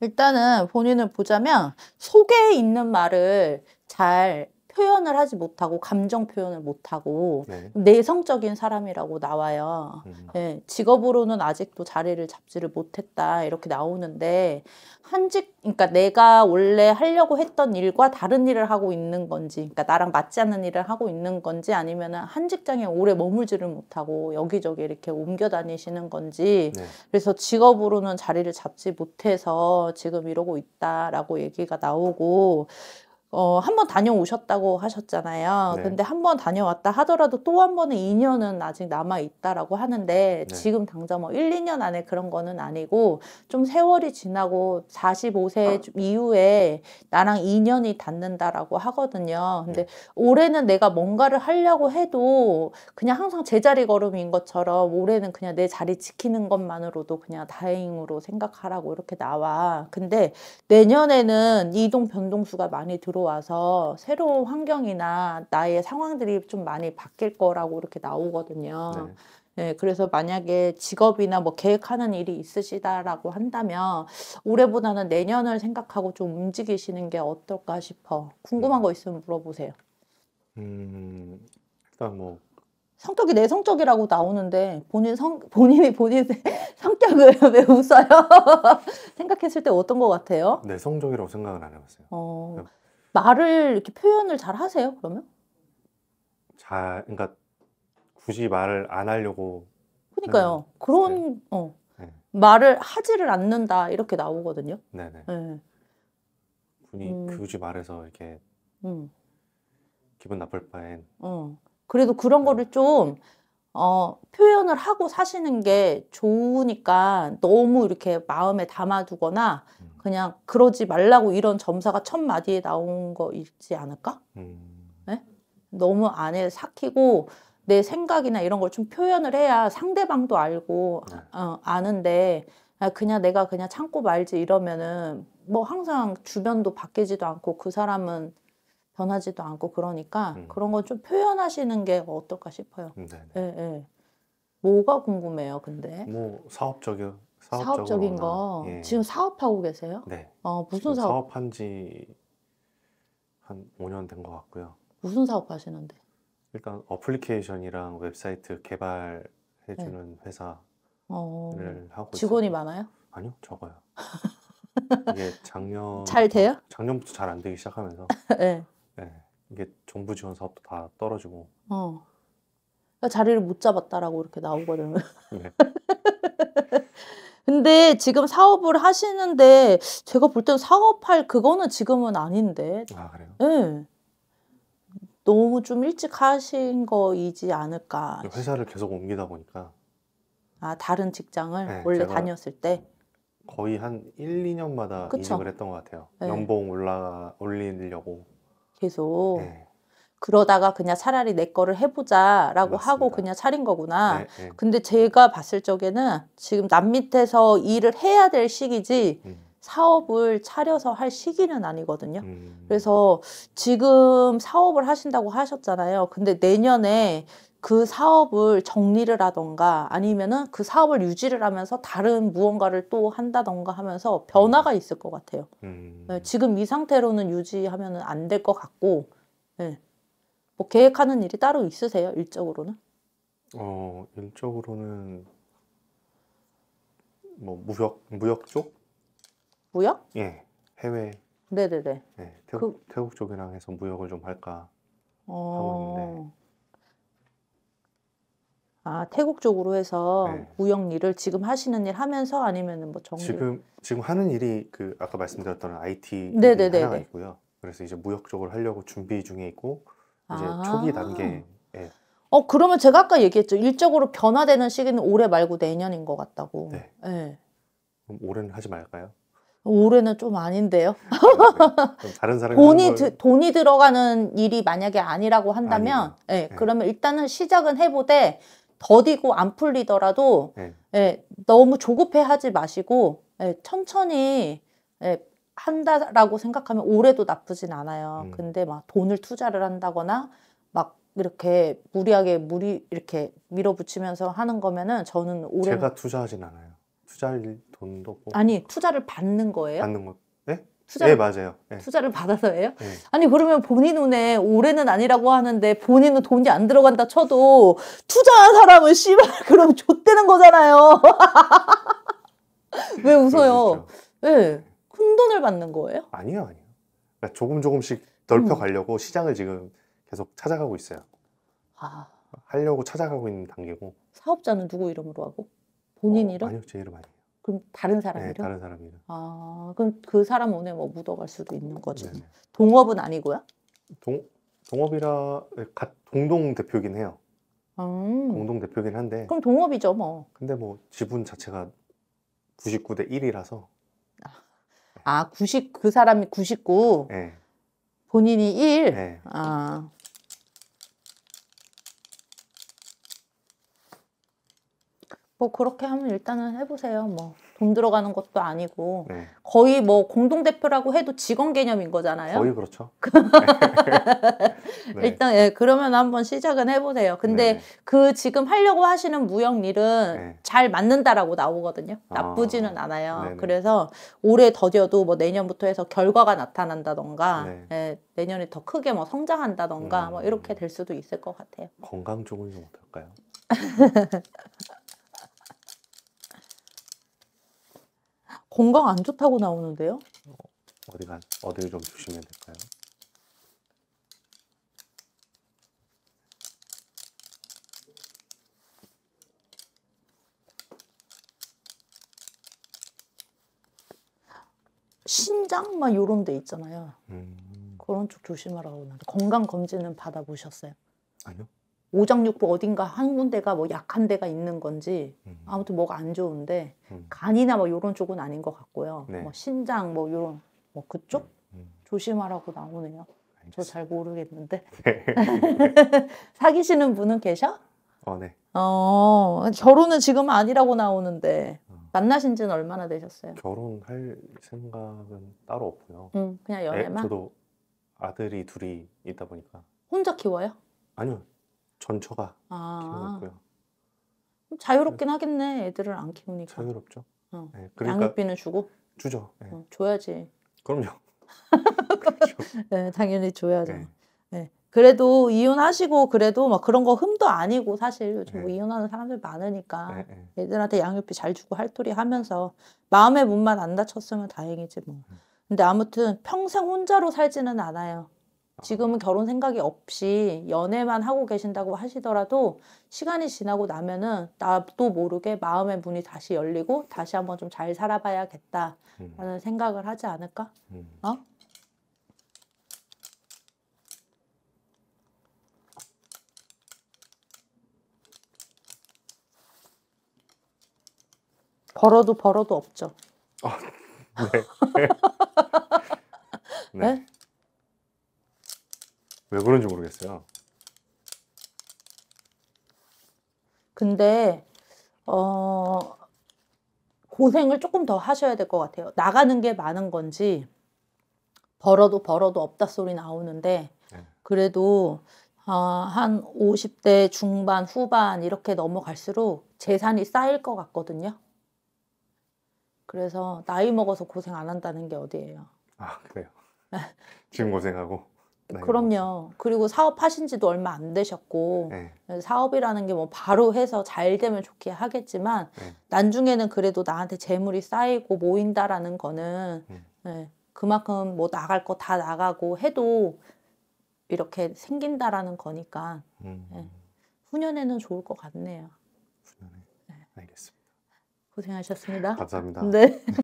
일단은 본인을 보자면 속에 있는 말을 잘 표현을 하지 못하고 감정 표현을 못하고 네. 내성적인 사람이라고 나와요. 음. 네, 직업으로는 아직도 자리를 잡지를 못했다 이렇게 나오는데 한직 그러니까 내가 원래 하려고 했던 일과 다른 일을 하고 있는 건지, 그러니까 나랑 맞지 않는 일을 하고 있는 건지 아니면 한 직장에 오래 머물지를 못하고 여기저기 이렇게 옮겨 다니시는 건지 네. 그래서 직업으로는 자리를 잡지 못해서 지금 이러고 있다라고 얘기가 나오고 어, 한번 다녀오셨다고 하셨잖아요. 네. 근데 한 번 다녀왔다 하더라도 또 한 번은 2년은 아직 남아있다라고 하는데 네. 지금 당장 뭐 1, 2년 안에 그런 거는 아니고 좀 세월이 지나고 45세 아. 이후에 나랑 2년이 닿는다라고 하거든요. 근데 네. 올해는 내가 뭔가를 하려고 해도 그냥 항상 제자리 걸음인 것처럼 올해는 그냥 내 자리 지키는 것만으로도 그냥 다행으로 생각하라고 이렇게 나와. 근데 내년에는 이동 변동수가 많이 들어 들어와서 새로운 환경이나 나의 상황들이 좀 많이 바뀔 거라고 이렇게 나오거든요. 네. 네, 그래서 만약에 직업이나 뭐 계획하는 일이 있으시다라고 한다면 올해보다는 내년을 생각하고 좀 움직이시는 게 어떨까 싶어. 궁금한 음. 거 있으면 물어보세요. 음, 일단 뭐 성격이 내성적이라고 나오는데 본인 성 본인이 본인 성격을 왜 웃어요? 생각했을 때 어떤 것 같아요? 내성적이라고 생각을 안 해봤어요. 어... 말을 이렇게 표현을 잘 하세요? 그러면? 잘 그러니까 굳이 말을 안 하려고 그러니까요. 그런 네. 어 네. 말을 하지를 않는다 이렇게 나오거든요. 네네. 네. 예. 굳이 음. 굳이 말해서 이렇게 음. 기분 나쁠 바엔. 어. 그래도 그런 네. 거를 좀 어, 표현을 하고 사시는 게 좋으니까 너무 이렇게 마음에 담아두거나 그냥 그러지 말라고 이런 점사가 첫 마디에 나온 거 있지 않을까? 음. 네? 너무 안에 삭히고 내 생각이나 이런 걸 좀 표현을 해야 상대방도 알고 네. 어, 아는데 아, 그냥 내가 그냥 참고 말지 이러면은 뭐 항상 주변도 바뀌지도 않고 그 사람은 변하지도 않고 그러니까 음. 그런 건좀 표현하시는 게 어떨까 싶어요. 음, 네, 네. 예, 예. 뭐가 궁금해요, 근데? 뭐 사업적인 사업적인 거. 예. 지금 사업하고 계세요? 네. 어, 무슨 사업? 사업한 지한 5년 된 것 같고요. 무슨 사업 하시는데? 일단 어플리케이션이랑 웹사이트 개발해주는 네. 회사를 어... 하고 직원이 있어요. 많아요? 아니요, 적어요. 이게 작년 잘 돼요? 작년부터 잘 안 되기 시작하면서 네. 네. 이게 정부 지원 사업도 다 떨어지고 어. 그러니까 자리를 못 잡았다라고 이렇게 나오거든요. 네. 근데 지금 사업을 하시는데 제가 볼 때는 사업할 그거는 지금은 아닌데. 아 그래요? 네. 너무 좀 일찍 하신 거이지 않을까. 회사를 계속 옮기다 보니까. 아 다른 직장을 네, 원래 다녔을 때. 거의 한 1, 2년마다 그쵸? 이직을 했던 것 같아요. 네. 연봉 올라 올리려고. 계속. 네. 그러다가 그냥 차라리 내 거를 해보자라고 맞습니다. 하고 그냥 차린 거구나. 네, 네. 근데 제가 봤을 적에는 지금 남 밑에서 일을 해야 될 시기지 음. 사업을 차려서 할 시기는 아니거든요. 음. 그래서 지금 사업을 하신다고 하셨잖아요. 근데 내년에 그 사업을 정리를 하던가 아니면은 그 사업을 유지를 하면서 다른 무언가를 또 한다던가 하면서 변화가 있을 것 같아요. 음. 네, 지금 이 상태로는 유지하면 안 될 것 같고, 네. 뭐 계획하는 일이 따로 있으세요? 일적으로는? 어 일적으로는 뭐 무역 무역 쪽? 무역? 예 해외. 네네네. 예, 태국 그... 태국 쪽이랑 해서 무역을 좀 할까 어... 하고 있는데. 아 태국 쪽으로 해서 네. 무역 일을 지금 하시는 일 하면서 아니면은 뭐 정리 지금 지금 하는 일이 그 아까 말씀드렸던 IT 네네네 하나가 있고요. 그래서 이제 무역 쪽을 하려고 준비 중에 있고 이제 아. 초기 단계. 예. 어 그러면 제가 아까 얘기했죠 일적으로 변화되는 시기는 올해 말고 내년인 것 같다고. 네. 예. 그럼 올해는 하지 말까요? 올해는 좀 아닌데요. 아, 네. 다른 사람이 돈이 드, 돈이 들어가는 일이 만약에 아니라고 한다면, 예, 네. 네. 그러면 일단은 시작은 해보되 더디고 안 풀리더라도, 네. 예, 네. 너무 조급해하지 마시고, 예, 천천히 예, 한다라고 생각하면 올해도 나쁘진 않아요. 음. 근데 막 돈을 투자를 한다거나 막 이렇게 무리하게 무리 이렇게 밀어붙이면서 하는 거면은 저는 올해 제가 투자하진 않아요. 투자할 돈도 없고 아니 투자를 받는 거예요? 받는 거 네? 투자를, 네 맞아요. 네. 투자를 받아서예요? 네. 아니 그러면 본인 눈에 올해는 아니라고 하는데 본인은 돈이 안 들어간다 쳐도 투자한 사람은 씨발 그럼 좆되는 거잖아요. 왜 웃어요? 예. 네. 그렇죠. 네. 혼돈을 받는 거예요? 아니요, 아니요. 그러니까 조금 조금씩 넓혀 음. 가려고 음. 시장을 지금 계속 찾아가고 있어요. 아. 하려고 찾아가고 있는 단계고. 사업자는 누구 이름으로 하고? 본인 어, 이름? 아니요, 제 이름 아니에요. 그럼 다른 사람 네, 이름? 다른 사람 이름. 아, 그럼 그 사람 오늘 뭐 묻어갈 수도 있는 거죠. 네네. 동업은 아니고요? 동 동업이라 네, 갓동 대표긴 해요. 음. 공동 대표긴 한데. 그럼 동업이죠, 뭐. 근데 뭐 지분 자체가 99대 1이라서 아, 90, 그 사람이 99, 네. 예. 본인이 1. 네. 예. 아. 뭐, 그렇게 하면 일단은 해보세요, 뭐. 돈 들어가는 것도 아니고 네. 거의 뭐 공동 대표라고 해도 직원 개념인 거잖아요. 거의 그렇죠. 네. 네. 일단 예, 그러면 한번 시작은 해보세요. 근데 네. 그 지금 하려고 하시는 무역일은 네. 잘 맞는다라고 나오거든요. 아. 나쁘지는 아, 않아요. 네네. 그래서 올해 더뎌도 뭐 내년부터 해서 결과가 나타난다던가 네. 예, 내년에 더 크게 뭐 성장한다던가 뭐 음, 뭐 이렇게 될 수도 있을 것 같아요. 건강 쪽은 좀 어떨까요? 건강 안 좋다고 나오는데요? 어디가 어디를 좀 조심해야 될까요? 신장 막 요런 데 있잖아요. 음. 그런 쪽 조심하라고 하 건강 검진은 받아보셨어요? 아니요. 오장육부 어딘가 한 군데가 뭐 약한 데가 있는 건지 음. 아무튼 뭐가 안 좋은데 음. 간이나 뭐 이런 쪽은 아닌 것 같고요. 네. 뭐 신장 뭐 이런 뭐 그쪽 음, 조심하라고 나오네요. 저 잘 모르겠는데 네. 사귀시는 분은 계셔? 어, 네. 어 결혼은 지금 아니라고 나오는데 어. 만나신 지는 얼마나 되셨어요? 결혼할 생각은 따로 없고요. 음, 그냥 연애만. 애, 저도 아들이 둘이 있다 보니까 혼자 키워요? 아니요, 전처가 아. 키워고요 자유롭긴 네. 하겠네. 애들을 안 키우니까. 자유롭죠. 어. 네, 그러니까 양육비는 주고 주죠. 네. 어, 줘야지. 그럼요. 그렇죠. 네, 당연히 줘야죠. 네. 네. 그래도 이혼하시고 그래도 막 그런 거 흠도 아니고 사실 요즘 뭐 네. 이혼하는 사람들 많으니까 네, 애들한테 양육비 잘 주고 할토리 하면서 마음의 문만 안 닫혔으면 다행이지 뭐. 음. 근데 아무튼 평생 혼자로 살지는 않아요. 지금은 결혼 생각이 없이 연애만 하고 계신다고 하시더라도 시간이 지나고 나면은 나도 모르게 마음의 문이 다시 열리고 다시 한번 좀 잘 살아봐야겠다라는 음. 생각을 하지 않을까? 음. 어? 벌어도 벌어도 없죠. 어, 네. 네? 네? 왜 그런지 모르겠어요. 근데 어 고생을 조금 더 하셔야 될 것 같아요. 나가는 게 많은 건지 벌어도 벌어도 없다 소리 나오는데 네. 그래도 어, 한 50대 중반 후반 이렇게 넘어갈수록 재산이 쌓일 것 같거든요. 그래서 나이 먹어서 고생 안 한다는 게 어디예요. 아 그래요. 지금 고생하고. 네, 그럼요. 그리고 사업하신 지도 얼마 안 되셨고 네. 사업이라는 게 뭐 바로 해서 잘 되면 좋게 하겠지만 네. 나중에는 그래도 나한테 재물이 쌓이고 모인다라는 거는 음. 네. 그만큼 뭐 나갈 거 다 나가고 해도 이렇게 생긴다라는 거니까 음. 네. 후년에는 좋을 것 같네요. 후년에 네. 알겠습니다. 고생하셨습니다. 감사합니다. 네.